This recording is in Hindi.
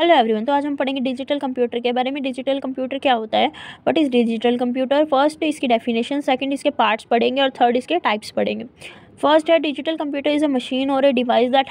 हेलो एवरीवन तो आज हम पढ़ेंगे डिजिटल कंप्यूटर के बारे में डिजिटल कंप्यूटर क्या होता है but is digital computer first इसकी डेफिनेशन सेकंड इसके पार्ट्स पढ़ेंगे और थर्ड इसके टाइप्स पढ़ेंगे फर्स्ट है digital computer is a machine और ए डिवाइस दैट